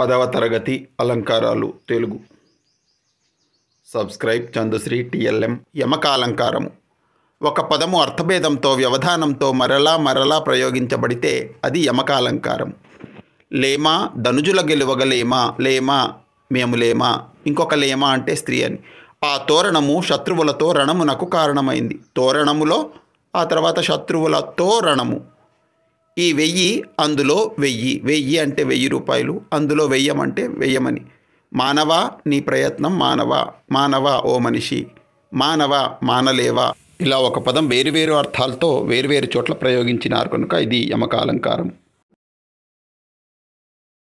పదవ తరగతి అలంకారాలు తెలుగు సబ్స్క్రైబ్ చంద్రశ్రీ టిఎల్ఎం యమకాలంకారము ఒక పదము అర్థభేదంతో వ్యవధానంతో మరలా మరలా ప్రయోగించబడితే అది యమకాలంకారం లేమా ధనుజుల గెలువగలేమా లేమా మేము లేమా ఇంకొక లేమా అంటే స్త్రీ అని ఆ తోరణము శత్రువులతో రణమునకు కారణమైంది తోరణములో ఆ తర్వాత శత్రువులతో రణము ఈ వెయ్యి అందులో వెయ్యి వెయ్యి అంటే వెయ్యి రూపాయలు అందులో వెయ్యమంటే వెయ్యమని మానవ నీ ప్రయత్నం మానవ మానవ ఓ మనిషి మానవ మానలేవా ఇలా ఒక పదం వేరువేరు అర్థాలతో వేరువేరు చోట్ల ప్రయోగించినారు కనుక ఇది యమకాలంకారం